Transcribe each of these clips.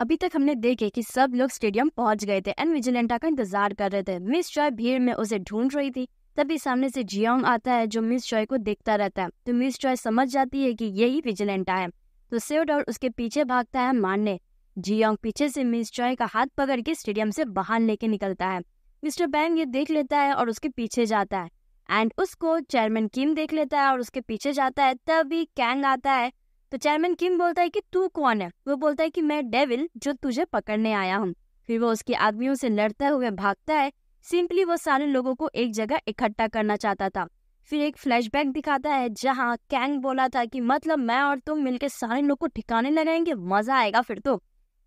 अभी तक हमने देखे कि सब लोग स्टेडियम पहुंच गए थे एंड विजिलेंटा का इंतजार कर रहे थे मिस चॉय भीड़ में उसे ढूंढ रही थी तभी सामने से जियोंग आता है जो मिस चॉय को देखता रहता है तो मिस चॉय समझ जाती है कि यही विजिलेंटा है तो और उसके पीछे भागता है मारने जियोंग पीछे से मिस चॉय का हाथ पकड़ के स्टेडियम से बाहर लेके निकलता है मिस्टर बैंग ये देख लेता है और उसके पीछे जाता है एंड उसको चेयरमैन किम देख लेता है और उसके पीछे जाता है तभी कैंग आता है तो चेयरमैन किम बोलता है कि तू कौन है वो बोलता है कि मैं डेविल जो तुझे पकड़ने आया हूँ फिर वो उसके आदमियों से लड़ता हुए भागता है सिंपली वो सारे लोगों को एक जगह इकट्ठा करना चाहता था फिर एक फ्लैशबैक दिखाता है जहाँ कैंग बोला था कि मतलब मैं और तुम मिलकर सारे लोग को ठिकाने लगाएंगे मजा आएगा फिर तो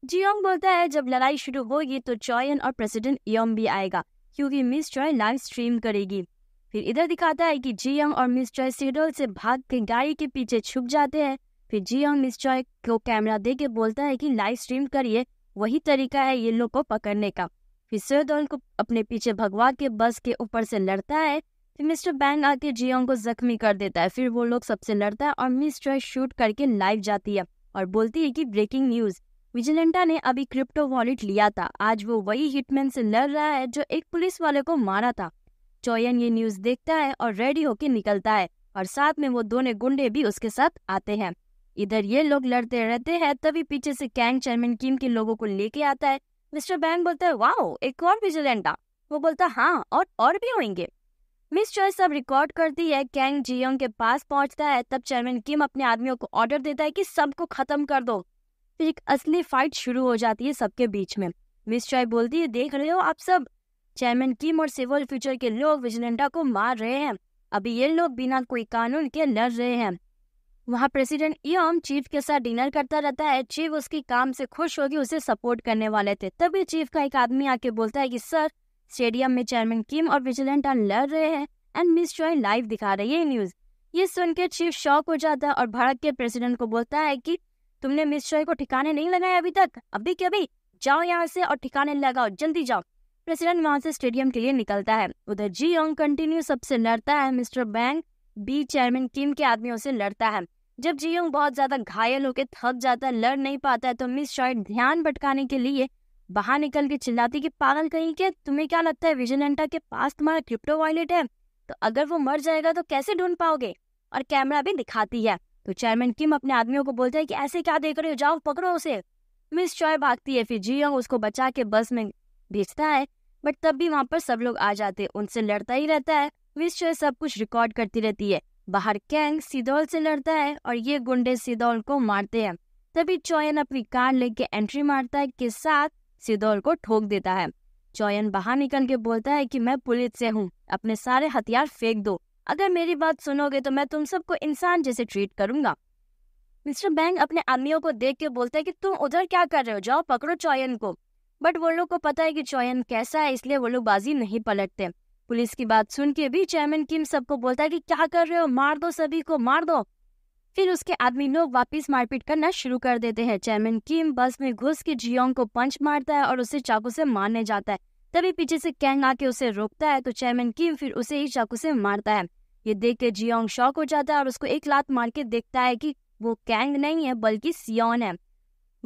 जियोंग बोलता है जब लड़ाई शुरू होगी तो चॉयन और प्रेसिडेंट योम भी आएगा क्योंकि मिस चॉय लाइव स्ट्रीम करेगी फिर इधर दिखाता है कि जियंग और मिस चॉय सीडोल से भाग के गाड़ी के पीछे छुप जाते हैं फिर जी और मिस चॉय को कैमरा दे के बोलता है कि लाइव स्ट्रीम करिए वही तरीका है ये लोग को पकड़ने का फिर सोयद को अपने पीछे भगवा के बस के ऊपर से लड़ता है फिर मिस्टर बैंग आके जियोंग को जख्मी कर देता है फिर वो लोग सबसे लड़ता है और मिस चॉय शूट करके लाइव जाती है और बोलती है कि ब्रेकिंग न्यूज विजिलेंटा ने अभी क्रिप्टो वॉलेट लिया था आज वो वही हिटमैन से लड़ रहा है जो एक पुलिस वाले को मारा था चोयन ये न्यूज देखता है और रेडी होके निकलता है और साथ में वो दोनों गुंडे भी उसके साथ आते हैं इधर ये लोग लड़ते रहते हैं तभी पीछे से कैंग चेयरमैन किम के लोगों को लेके आता है मिस्टर बैंग बोलता है वाओ एक और विजिलेंटा वो बोलता हाँ और और भी होंगे मिस चॉय सब रिकॉर्ड करती है कैंग जियोंग के पास पहुंचता है तब चेयरमैन किम अपने आदमियों को ऑर्डर देता है कि सबको खत्म कर दो फिर एक असली फाइट शुरू हो जाती है सबके बीच में मिस चॉय बोलती है देख रहे हो आप सब चेयरमैन किम और सिविल फ्यूचर के लोग विजिलेंटा को मार रहे हैं अभी ये लोग बिना कोई कानून के लड़ रहे हैं वहाँ प्रेसिडेंट इम चीफ के साथ डिनर करता रहता है चीफ उसकी काम से खुश होगी उसे सपोर्ट करने वाले थे तभी चीफ का एक आदमी आके बोलता है कि सर स्टेडियम में चेयरमैन किम और विजिलेंट लड़ रहे हैं एंड मिस चॉय लाइव दिखा रही है न्यूज ये सुनकर चीफ शॉक हो जाता है और भारत के प्रेसिडेंट को बोलता है कि तुमने मिस चॉय को ठिकाने नहीं लगाया अभी तक अभी के अभी जाओ यहाँ से और ठिकाने लगाओ जल्दी जाओ प्रेसिडेंट वहां से स्टेडियम के लिए निकलता है उधर जी यंग कंटिन्यू सबसे लड़ता है मिस्टर बैंक बी चेयरमैन किम के आदमियों से लड़ता है जब जियोंग बहुत ज्यादा घायल होकर थक जाता है लड़ नहीं पाता है तो मिस शॉर्ट ध्यान भटकाने के लिए बाहर निकल के चिल्लाती कि पागल कहीं के तुम्हें क्या लगता है एंटा के पास तुम्हारा क्रिप्टो वॉलेट है तो अगर वो मर जाएगा तो कैसे ढूंढ पाओगे और कैमरा भी दिखाती है तो चेयरमैन किम अपने आदमियों को बोलता है कि ऐसे क्या देख रहे हो जाओ पकड़ो उसे मिस चॉय भागती है फिर जियोंग उसको बचा के बस में भेजता है बट तब भी वहां पर सब लोग आ जाते हैं उनसे लड़ता ही रहता है विश्व सब कुछ रिकॉर्ड करती रहती है बाहर कैंग सिदौल से लड़ता है और ये गुंडे सिदौल को मारते हैं तभी चौयन अपनी कार लेके एंट्री मारता है के साथ सिदौल को ठोक देता है चौयन बाहर निकल के बोलता है कि मैं पुलिस से हूँ अपने सारे हथियार फेंक दो अगर मेरी बात सुनोगे तो मैं तुम सबको इंसान जैसे ट्रीट करूंगा मिस्टर बैंग अपने आदमियों को देख के बोलता है कि तुम उधर क्या कर रहे हो जाओ पकड़ो चौयन को बट वो लोग को पता है कि चौयन कैसा है इसलिए वो लोग बाजी नहीं पलटते पुलिस की बात सुन के भी चेयरमैन किम सबको बोलता है कि क्या कर रहे हो मार दो सभी को मार दो फिर उसके आदमी लोग वापस मारपीट करना शुरू कर देते हैं चेयरमैन किम बस में घुस के जियोंग को पंच मारता है और उसे चाकू से मारने जाता है तभी पीछे से कैंग आके उसे रोकता है तो चेयरमैन किम फिर उसे ही चाकू से मारता है ये देख के जियोंग शॉक हो जाता है और उसको एक लात मार के देखता है कि वो कैंग नहीं है बल्कि सियोन है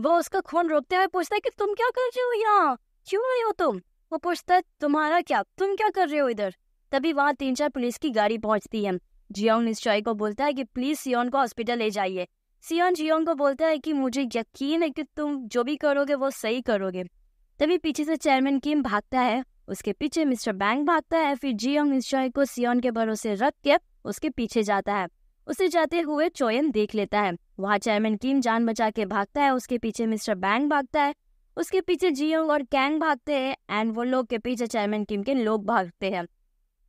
वो उसका खून रोकते हुए पूछता है कि तुम क्या कर रहे हो यहाँ क्यों आए हो तुम वो पूछता है तुम्हारा क्या तुम क्या कर रहे हो इधर तभी वहाँ तीन चार पुलिस की गाड़ी पहुंचती है जियोंग इस चॉय को बोलता है कि प्लीज सियोन को हॉस्पिटल ले जाइए सियोन जियोंग को बोलता है कि मुझे यकीन है कि तुम जो भी करोगे वो सही करोगे तभी पीछे से चेयरमैन किम भागता है उसके पीछे मिस्टर बैंक भागता है फिर जियोंग इस चॉय को सियोन के भरोसे रख के उसके पीछे जाता है उसे जाते हुए चोयन देख लेता है वहाँ चेयरमैन किम जान बचा के भागता है उसके पीछे मिस्टर बैंक भागता है उसके पीछे जियोंग और कैंग भागते हैं एंड वो लोग के पीछे चेयरमैन किम के लोग भागते हैं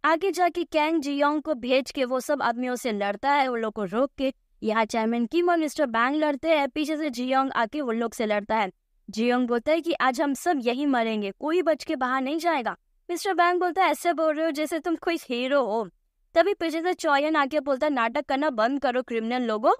आगे जाके कैंग जियोंग को भेज के वो सब आदमियों से लड़ता है वो लोग को रोक के यहाँ चेयरमैन किम और मिस्टर बैंग लड़ते हैं पीछे से जियोंग आके वो लोग से लड़ता है जियोंग बोलता है कि आज हम सब यही मरेंगे कोई बच के बाहर नहीं जाएगा मिस्टर बैंग बोलता है ऐसे बोल रहे हो जैसे तुम कोई हीरो हो तभी पीछे से चौयन आके बोलता है नाटक करना बंद करो क्रिमिनल लोगों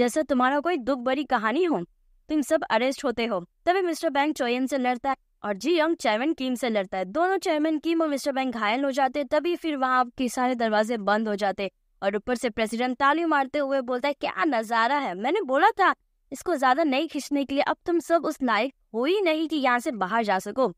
जैसे तुम्हारा कोई दुख भरी कहानी हो तुम सब अरेस्ट होते हो तभी मिस्टर बैंक चोयन से लड़ता है और जी यंग चेयरमैन कीम से लड़ता है दोनों चेयरमैन कीम और मिस्टर बैंक घायल हो जाते तभी फिर वहाँ के सारे दरवाजे बंद हो जाते और ऊपर से प्रेसिडेंट ताली मारते हुए बोलता है क्या नजारा है मैंने बोला था इसको ज्यादा नहीं खींचने के लिए अब तुम सब उस लायक हो ही नहीं कि यहाँ से बाहर जा सको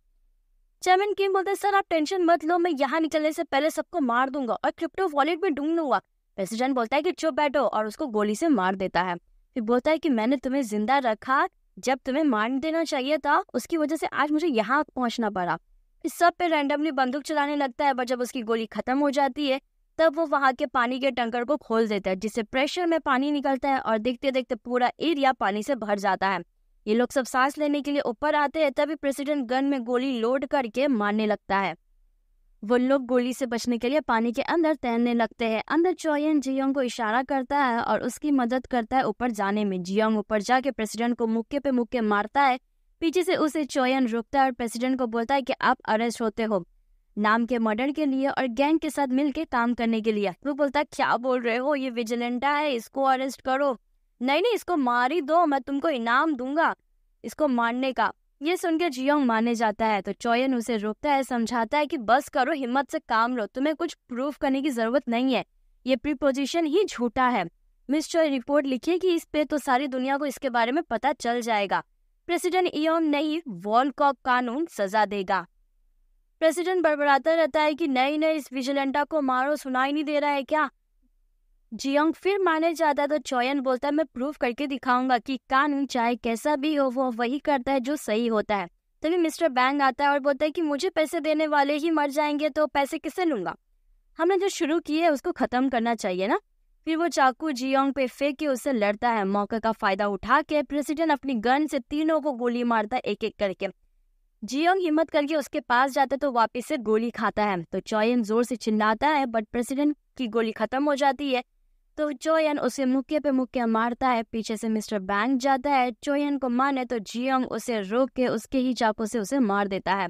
चेयरमैन किम बोलते सर आप टेंशन मत लो मैं यहाँ निकलने से पहले सबको मार दूंगा और क्रिप्टो वॉलेट में ढूंढ लूंगा प्रेसिडेंट बोलता है कि चुप बैठो और उसको गोली से मार देता है फिर बोलता है कि मैंने तुम्हें जिंदा रखा जब तुम्हें मार देना चाहिए था उसकी वजह से आज मुझे यहाँ पहुंचना पड़ा इस सब पे रैंडमली बंदूक चलाने लगता है पर जब उसकी गोली खत्म हो जाती है तब वो वहाँ के पानी के टंकर को खोल देता है जिससे प्रेशर में पानी निकलता है और देखते देखते पूरा एरिया पानी से भर जाता है ये लोग सब सांस लेने के लिए ऊपर आते हैं तभी प्रेसिडेंट गन में गोली लोड करके मारने लगता है वो लोग गोली से बचने के लिए पानी के अंदर तैरने लगते हैं अंदर चोयन जियोंग को इशारा करता है और उसकी मदद करता है ऊपर जाने में जियोंग ऊपर जाके प्रेसिडेंट को मुक्के पे मुक्के मारता है पीछे से उसे चोयन रोकता है और प्रेसिडेंट को बोलता है कि आप अरेस्ट होते हो नाम के मर्डर के लिए और गैंग के साथ मिलकर काम करने के लिए वो बोलता है क्या बोल रहे हो ये विजिलेंटा है इसको अरेस्ट करो नहीं नहीं इसको मार ही दो मैं तुमको इनाम दूंगा इसको मारने का ये सुनकर जियोंग माने जाता है तो चोयन उसे रोकता है समझाता है कि बस करो हिम्मत से काम लो तुम्हें कुछ प्रूफ करने की जरूरत नहीं है ये प्रीपोजिशन ही झूठा है मिस चोय रिपोर्ट लिखी कि इस पे तो सारी दुनिया को इसके बारे में पता चल जाएगा प्रेसिडेंट इयोम नहीं वॉलकॉक कानून सजा देगा प्रेसिडेंट बड़बड़ाता रहता है कि नई नई इस विजिलेंटा को मारो सुनाई नहीं दे रहा है क्या जियोंग फिर माने जाता है तो चोयन बोलता है मैं प्रूव करके दिखाऊंगा कि कानून चाहे कैसा भी हो वो वही करता है जो सही होता है तभी मिस्टर बैंग आता है और बोलता है कि मुझे पैसे देने वाले ही मर जाएंगे तो पैसे किससे लूंगा हमने जो शुरू किया है उसको ख़त्म करना चाहिए ना फिर वो चाकू जियोंग पे फेंक के उससे लड़ता है मौके का फ़ायदा उठा के प्रेसिडेंट अपनी गन से तीनों को गोली मारता है एक एक करके जियोंग हिम्मत करके उसके पास जाता है तो वापस से गोली खाता है तो चौयन जोर से चिल्लाता है बट प्रेसिडेंट की गोली खत्म हो जाती है तो चोयन उसे मुक्के पे मुक्के मारता है पीछे से मिस्टर बैंक जाता है चोयन को माने तो जियोंग उसे रोक के उसके ही चाकू से उसे मार देता है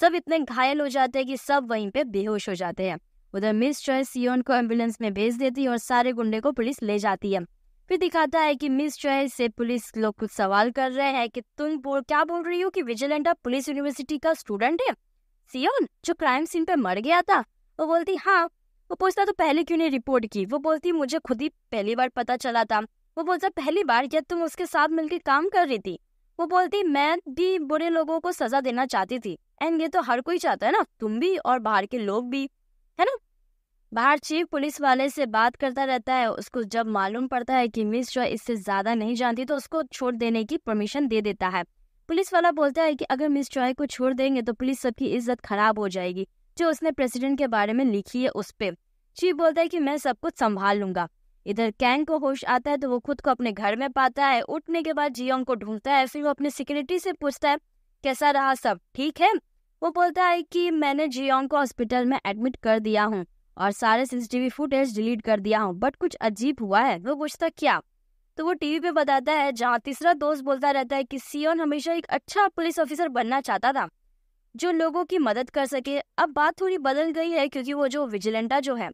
सब इतने घायल हो जाते हैं कि सब वहीं पे बेहोश हो जाते हैं उधर मिस चॉय सियोन को एम्बुलेंस में भेज देती है और सारे गुंडे को पुलिस ले जाती है फिर दिखाता है कि मिस चॉय से पुलिस लोग कुछ सवाल कर रहे हैं कि तुम बोल क्या बोल रही हो कि विजिलेंटा पुलिस यूनिवर्सिटी का स्टूडेंट है सियोन जो क्राइम सीन पे मर गया था वो बोलती हाँ वो पूछता तो पहले क्यों नहीं रिपोर्ट की वो बोलती मुझे खुद ही पहली बार पता चला था वो बोलता पहली बार क्या तुम उसके साथ मिलकर काम कर रही थी वो बोलती मैं भी बुरे लोगों को सजा देना चाहती थी एंड ये तो हर कोई चाहता है ना तुम भी और बाहर के लोग भी है ना बाहर चीफ पुलिस वाले से बात करता रहता है उसको जब मालूम पड़ता है कि मिस जॉय इससे ज़्यादा नहीं जानती तो उसको छोड़ देने की परमिशन दे देता है पुलिस वाला बोलता है कि अगर मिस जॉय को छोड़ देंगे तो पुलिस सबकी इज्जत खराब हो जाएगी जो उसने प्रेसिडेंट के बारे में लिखी है उस पर चीफ बोलता है कि मैं सब कुछ संभाल लूंगा इधर कैंग को होश आता है तो वो खुद को अपने घर में पाता है उठने के बाद जियोंग को ढूंढता है फिर वो अपने सिक्योरिटी से पूछता है कैसा रहा सब ठीक है वो बोलता है कि मैंने जियोंग को हॉस्पिटल में एडमिट कर दिया हूँ और सारे सीसीटीवी फुटेज डिलीट कर दिया हूँ बट कुछ अजीब हुआ है वो पूछता क्या तो वो टीवी पे बताता है जहाँ तीसरा दोस्त बोलता रहता है कि सियोन हमेशा एक अच्छा पुलिस ऑफिसर बनना चाहता था जो लोगों की मदद कर सके अब बात थोड़ी बदल गई है क्योंकि वो जो विजिलेंटा जो है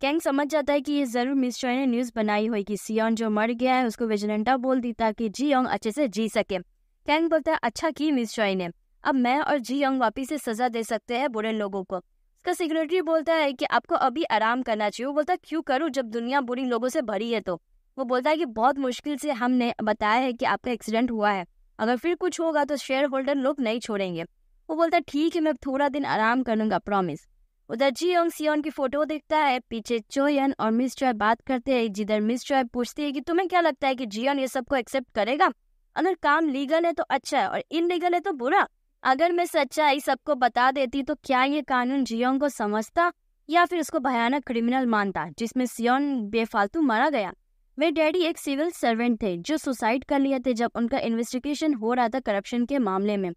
कैंग समझ जाता है कि ये जरूर मिस चॉय ने न्यूज बनाई हुई कि सियोन जो मर गया है उसको विजिलेंटा बोल दी ताकि जी योंग अच्छे से जी सके कैंग बोलता है अच्छा की मिस चॉय ने अब मैं और जी योंग वापिस से सजा दे सकते हैं बुरे लोगों को उसका सिक्योरिटी बोलता है कि आपको अभी आराम करना चाहिए वो बोलता है क्यों करूँ जब दुनिया बुरी लोगों से भरी है तो वो बोलता है कि बहुत मुश्किल से हमने बताया है कि आपका एक्सीडेंट हुआ है अगर फिर कुछ होगा तो शेयर होल्डर लोग नहीं छोड़ेंगे वो बोलता है ठीक है मैं थोड़ा दिन आराम करूंगा प्रॉमिस उधर जी योंग सियोन की फोटो दिखता है पीछे चोयन और मिस चॉय बात करते हैं जिधर मिस चॉय पूछती है कि तुम्हें क्या लगता है कि जियोन ये सबको एक्सेप्ट करेगा अगर काम लीगल है तो अच्छा है और इनलीगल है तो बुरा अगर मैं सच्चाई सबको बता देती तो क्या ये कानून जियोंग को समझता या फिर उसको भयानक क्रिमिनल मानता जिसमें सियोन बेफालतू मारा गया वे डैडी एक सिविल सर्वेंट थे जो सुसाइड कर लिए थे जब उनका इन्वेस्टिगेशन हो रहा था करप्शन के मामले में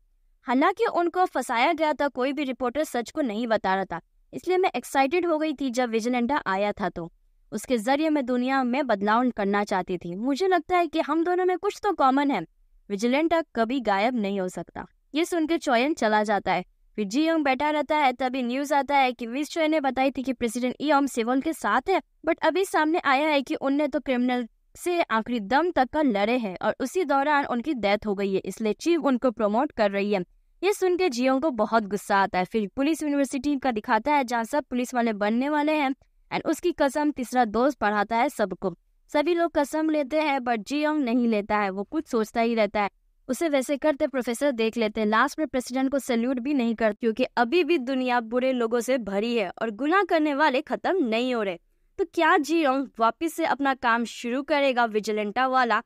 हालांकि उनको फंसाया गया था कोई भी रिपोर्टर सच को नहीं बता रहा था इसलिए मैं एक्साइटेड हो गई थी जब विजन अंडा आया था तो उसके जरिए मैं दुनिया में बदलाव करना चाहती थी मुझे लगता है कि हम दोनों में कुछ तो कॉमन है विजिलेंटा कभी गायब नहीं हो सकता ये सुनकर चोयन चला जाता है फिर जी योंग बैठा रहता है तभी न्यूज आता है कि विस चोयन ने बताई थी कि प्रेसिडेंट ई ओम सेवन के साथ है बट अभी सामने आया है कि उनने तो क्रिमिनल से आखिरी दम तक का लड़े हैं और उसी दौरान उनकी डेथ हो गई है इसलिए चीफ उनको प्रमोट कर रही है ये सुन के जियो को बहुत गुस्सा आता है फिर पुलिस यूनिवर्सिटी का दिखाता है जहाँ सब पुलिस वाले बनने वाले हैं एंड उसकी कसम तीसरा दोस्त पढ़ाता है सबको सभी लोग कसम लेते हैं बट जियो नहीं लेता है वो कुछ सोचता ही रहता है उसे वैसे करते प्रोफेसर देख लेते हैं लास्ट में प्रेसिडेंट को सैल्यूट भी नहीं करते क्योंकि अभी भी दुनिया बुरे लोगों से भरी है और गुनाह करने वाले खत्म नहीं हो रहे तो क्या जियोंग वापिस से अपना काम शुरू करेगा विजिलेंटा वाला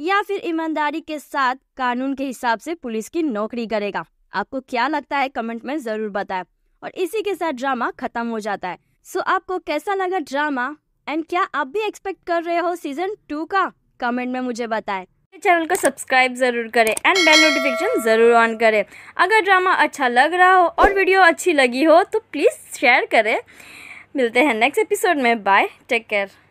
या फिर ईमानदारी के साथ कानून के हिसाब से पुलिस की नौकरी करेगा आपको क्या लगता है कमेंट में ज़रूर बताएं और इसी के साथ ड्रामा खत्म हो जाता है सो so, आपको कैसा लगा ड्रामा एंड क्या आप भी एक्सपेक्ट कर रहे हो सीजन टू का कमेंट में मुझे बताएं चैनल को सब्सक्राइब ज़रूर करें एंड बेल नोटिफिकेशन ज़रूर ऑन करें अगर ड्रामा अच्छा लग रहा हो और वीडियो अच्छी लगी हो तो प्लीज़ शेयर करें मिलते हैं नेक्स्ट एपिसोड में बाय टेक केयर